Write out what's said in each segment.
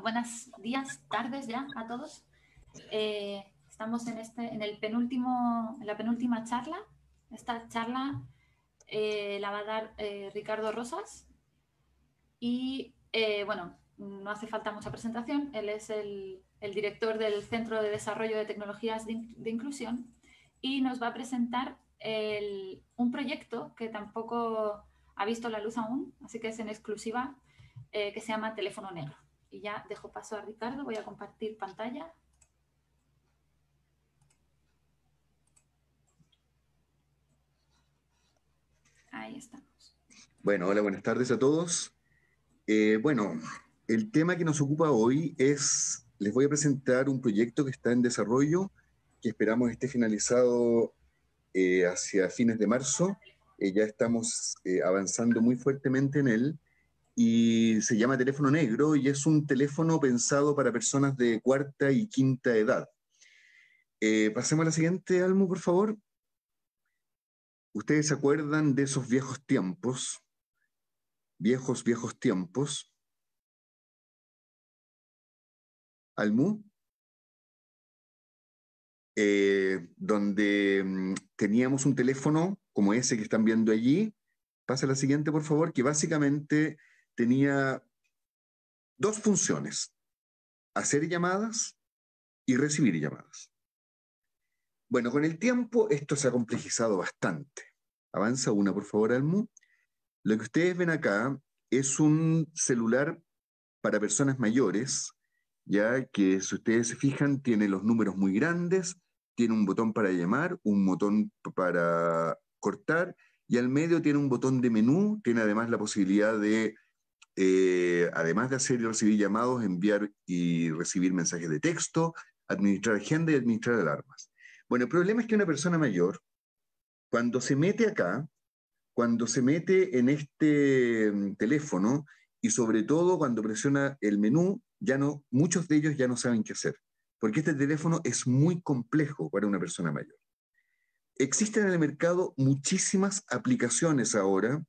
buenos días, tardes ya a todos. Eh, estamos en, este, en, el penúltimo, en la penúltima charla. Esta charla eh, la va a dar eh, Ricardo Rosas. Y bueno, no hace falta mucha presentación. Él es el, director del Centro de Desarrollo de Tecnologías de, Inclusión y nos va a presentar un proyecto que tampoco ha visto la luz aún, así que es en exclusiva, que se llama Teléfono Negro. Y ya dejo paso a Ricardo, voy a compartir pantalla. Ahí estamos. Bueno, hola, buenas tardes a todos. Eh, bueno, el tema que nos ocupa hoy es, les voy a presentar un proyecto que está en desarrollo, que esperamos esté finalizado eh, hacia fines de marzo. Eh, ya estamos avanzando muy fuertemente en él y se llama teléfono negro y es un teléfono pensado para personas de cuarta y quinta edad. Eh, pasemos a la siguiente, Almu, por favor. Ustedes se acuerdan de esos viejos tiempos, viejos, viejos tiempos. Almu, eh, donde mm, teníamos un teléfono como ese que están viendo allí. Pasa la siguiente, por favor, que básicamente tenía dos funciones, hacer llamadas y recibir llamadas. Bueno, con el tiempo esto se ha complejizado bastante. Avanza una, por favor, Almu. Lo que ustedes ven acá es un celular para personas mayores, ya que si ustedes se fijan tiene los números muy grandes, tiene un botón para llamar, un botón para cortar y al medio tiene un botón de menú, tiene además la posibilidad de eh, además de hacer y recibir llamados, enviar y recibir mensajes de texto, administrar agenda y administrar alarmas. Bueno, el problema es que una persona mayor, cuando se mete acá, cuando se mete en este mm, teléfono y sobre todo cuando presiona el menú, ya no, muchos de ellos ya no saben qué hacer, porque este teléfono es muy complejo para una persona mayor. Existen en el mercado muchísimas aplicaciones ahora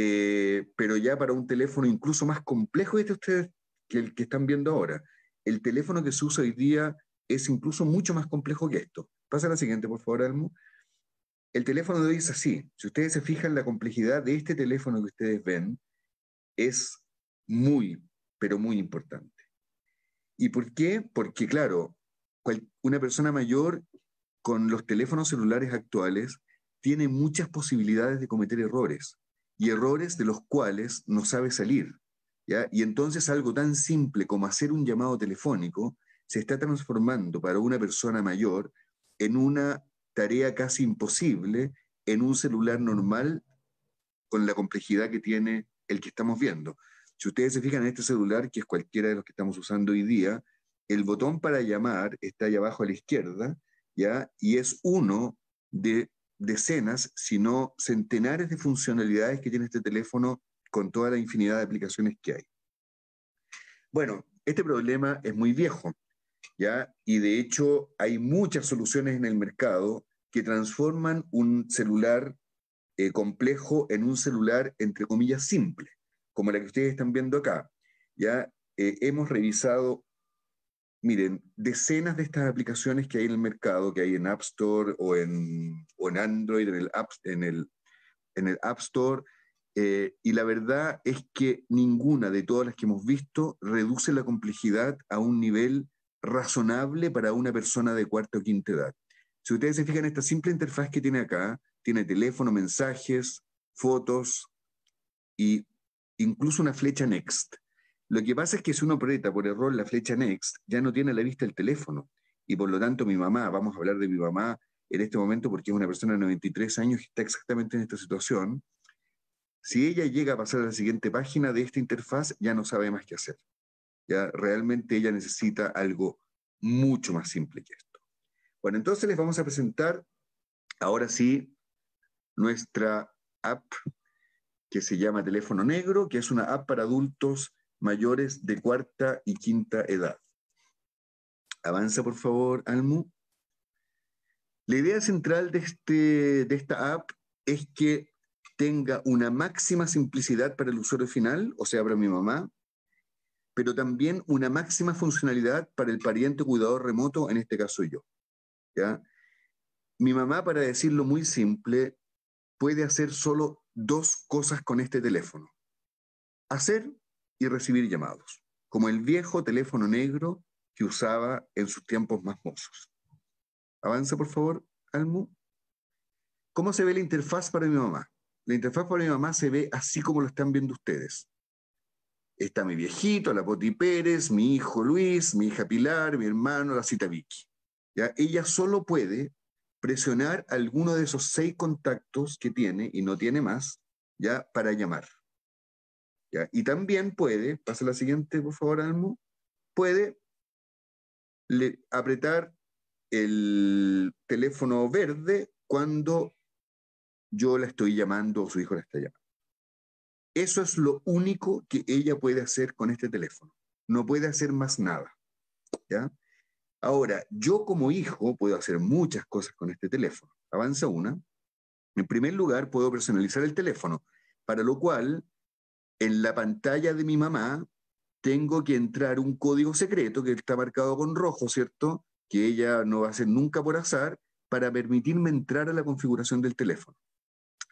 eh, pero ya para un teléfono incluso más complejo este ustedes que el que están viendo ahora. El teléfono que se usa hoy día es incluso mucho más complejo que esto. Pasa a la siguiente, por favor, Almo. El teléfono de hoy es así. Si ustedes se fijan, la complejidad de este teléfono que ustedes ven es muy, pero muy importante. ¿Y por qué? Porque, claro, una persona mayor con los teléfonos celulares actuales tiene muchas posibilidades de cometer errores y errores de los cuales no sabe salir. ¿ya? Y entonces algo tan simple como hacer un llamado telefónico se está transformando para una persona mayor en una tarea casi imposible en un celular normal con la complejidad que tiene el que estamos viendo. Si ustedes se fijan en este celular, que es cualquiera de los que estamos usando hoy día, el botón para llamar está ahí abajo a la izquierda, ¿ya? Y es uno de decenas, sino centenares de funcionalidades que tiene este teléfono con toda la infinidad de aplicaciones que hay. Bueno, este problema es muy viejo, ¿ya? Y de hecho hay muchas soluciones en el mercado que transforman un celular eh, complejo en un celular, entre comillas, simple, como la que ustedes están viendo acá. Ya eh, hemos revisado Miren, decenas de estas aplicaciones que hay en el mercado, que hay en App Store o en, Android, en el App, en el, App Store, eh, y la verdad es que ninguna de todas las que hemos visto reduce la complejidad a un nivel razonable para una persona de cuarta o quinta edad. Si ustedes se fijan, esta simple interfaz que tiene acá, tiene teléfono, mensajes, fotos e incluso una flecha Next. Lo que pasa es que si uno aprieta por error la flecha Next, ya no tiene a la vista el teléfono. Y por lo tanto, mi mamá, vamos a hablar de mi mamá en este momento porque es una persona de 93 años que está exactamente en esta situación. Si ella llega a pasar a la siguiente página de esta interfaz, ya no sabe más qué hacer. Ya realmente ella necesita algo mucho más simple que esto. Bueno, entonces les vamos a presentar ahora sí nuestra app que se llama Teléfono Negro, que es una app para adultos mayores de cuarta y quinta edad. Avanza, por favor, Almu. La idea central de, este, de esta app es que tenga una máxima simplicidad para el usuario final, o sea, para mi mamá, pero también una máxima funcionalidad para el pariente cuidador remoto, en este caso yo. Mi mamá, para decirlo muy simple, puede hacer solo dos cosas con este teléfono. Hacer y recibir llamados, como el viejo teléfono negro que usaba en sus tiempos más mozos. Avanza, por favor, Almu. ¿Cómo se ve la interfaz para mi mamá? La interfaz para mi mamá se ve así como lo están viendo ustedes. Está mi viejito, la Poti Pérez, mi hijo Luis, mi hija Pilar, mi hermano, la cita Vicky. ¿Ya? Ella solo puede presionar alguno de esos seis contactos que tiene y no tiene más, ya para llamar. Y también puede, pasa la siguiente, por favor, almo puede apretar el teléfono verde cuando yo la estoy llamando o su hijo la está llamando. Eso es lo único que ella puede hacer con este teléfono. No puede hacer más nada. ¿ya? Ahora, yo como hijo puedo hacer muchas cosas con este teléfono. Avanza una. En primer lugar, puedo personalizar el teléfono, para lo cual en la pantalla de mi mamá tengo que entrar un código secreto que está marcado con rojo, ¿cierto? Que ella no va a hacer nunca por azar para permitirme entrar a la configuración del teléfono.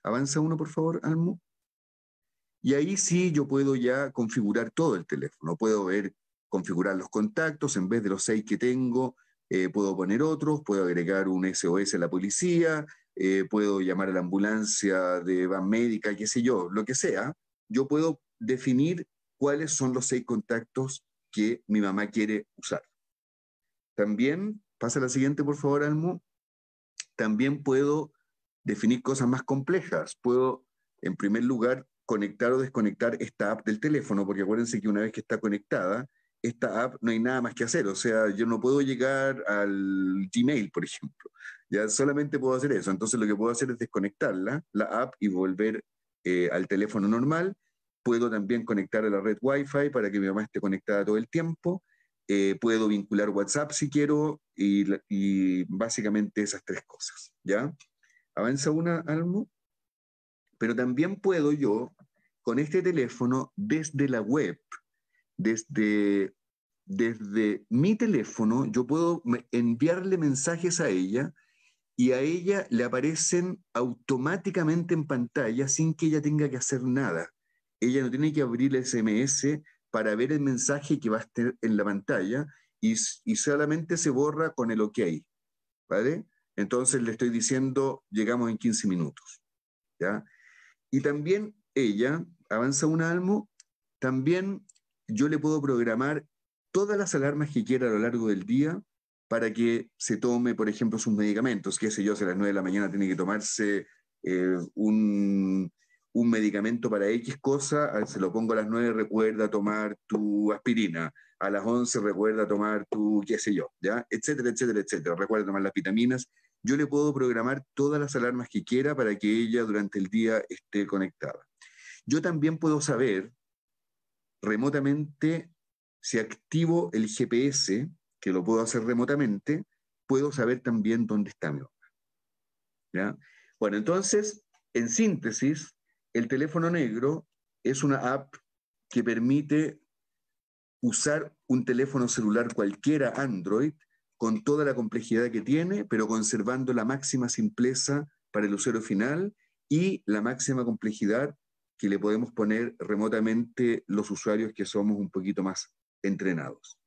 Avanza uno, por favor, Almo. Y ahí sí yo puedo ya configurar todo el teléfono. Puedo ver, configurar los contactos, en vez de los seis que tengo, eh, puedo poner otros, puedo agregar un SOS a la policía, eh, puedo llamar a la ambulancia de van médica, qué sé yo, lo que sea yo puedo definir cuáles son los seis contactos que mi mamá quiere usar. También, pasa la siguiente, por favor, Almo. También puedo definir cosas más complejas. Puedo, en primer lugar, conectar o desconectar esta app del teléfono, porque acuérdense que una vez que está conectada, esta app no hay nada más que hacer. O sea, yo no puedo llegar al Gmail, por ejemplo. Ya solamente puedo hacer eso. Entonces lo que puedo hacer es desconectarla, la app, y volver eh, al teléfono normal. Puedo también conectar a la red Wi-Fi para que mi mamá esté conectada todo el tiempo. Eh, puedo vincular WhatsApp si quiero y, básicamente esas tres cosas. ¿Ya? Avanza una, Almo. Pero también puedo yo, con este teléfono, desde la web, desde, desde mi teléfono, yo puedo enviarle mensajes a ella y a ella le aparecen automáticamente en pantalla sin que ella tenga que hacer nada. Ella no tiene que abrir el SMS para ver el mensaje que va a estar en la pantalla y, solamente se borra con el OK. ¿Vale? Entonces le estoy diciendo, llegamos en 15 minutos. Y también ella, avanza un almo, también yo le puedo programar todas las alarmas que quiera a lo largo del día para que se tome, por ejemplo, sus medicamentos. Qué sé yo, si a las 9 de la mañana tiene que tomarse eh, un, medicamento para X cosa, ah, se lo pongo a las 9, recuerda tomar tu aspirina, a las 11 recuerda tomar tu qué sé yo, ¿ya? Etcétera, etcétera, etcétera. Recuerda tomar las vitaminas. Yo le puedo programar todas las alarmas que quiera para que ella durante el día esté conectada. Yo también puedo saber remotamente si activo el GPS que lo puedo hacer remotamente, puedo saber también dónde está mi hogar. ¿Ya? Bueno, entonces, en síntesis, el teléfono negro es una app que permite usar un teléfono celular cualquiera Android con toda la complejidad que tiene, pero conservando la máxima simpleza para el usuario final y la máxima complejidad que le podemos poner remotamente los usuarios que somos un poquito más entrenados.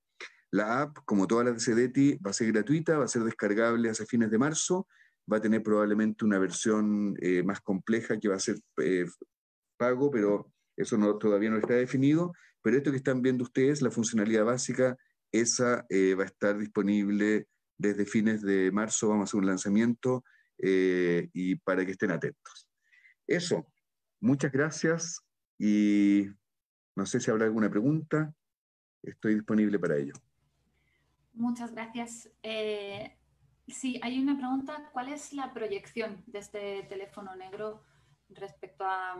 La app, como todas las de Sedeti, va a ser gratuita, va a ser descargable hacia fines de marzo, va a tener probablemente una versión eh, más compleja que va a ser eh, pago, pero eso todavía no está definido. Pero esto que están viendo ustedes, la funcionalidad básica, esa eh, va a estar disponible desde fines de marzo, vamos a hacer un lanzamiento y para que estén atentos. Eso, muchas gracias y no sé si habrá alguna pregunta, estoy disponible para ello. Muchas gracias. Eh, sí, hay una pregunta. ¿Cuál es la proyección de este teléfono negro respecto a,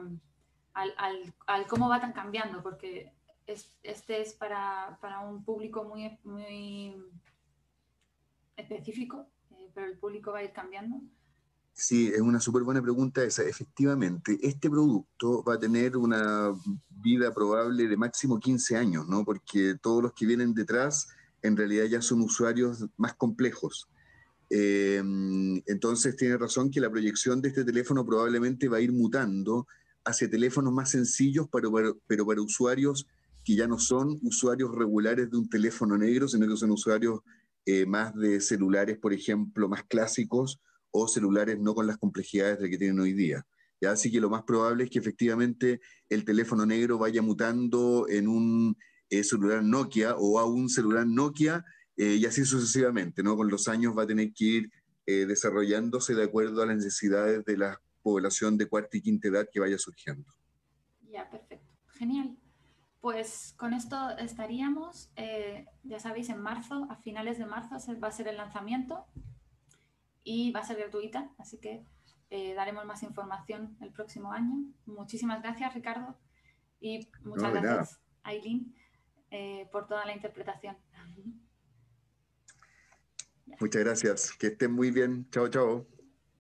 al, al, cómo va tan cambiando? Porque este es para, para, un público muy, muy específico, eh, pero el público va a ir cambiando. Sí, es una súper buena pregunta esa. Efectivamente, este producto va a tener una vida probable de máximo 15 años, ¿no? Porque todos los que vienen detrás en realidad ya son usuarios más complejos. Eh, entonces tiene razón que la proyección de este teléfono probablemente va a ir mutando hacia teléfonos más sencillos, pero para, para usuarios que ya no son usuarios regulares de un teléfono negro, sino que son usuarios eh, más de celulares, por ejemplo, más clásicos o celulares no con las complejidades de que tienen hoy día. ¿ya? Así que lo más probable es que efectivamente el teléfono negro vaya mutando en un, eh, celular Nokia o a un celular Nokia eh, y así sucesivamente, ¿no? Con los años va a tener que ir eh, desarrollándose de acuerdo a las necesidades de la población de cuarta y quinta edad que vaya surgiendo. Ya, perfecto. Genial. Pues con esto estaríamos, ya sabéis, en marzo, a finales de marzo va a ser el lanzamiento y va a ser gratuita, así que daremos más información el próximo año. Muchísimas gracias, Ricardo, y muchas gracias, Aileen. Eh, por toda la interpretación. Muchas gracias. Que estén muy bien. Chao, chao.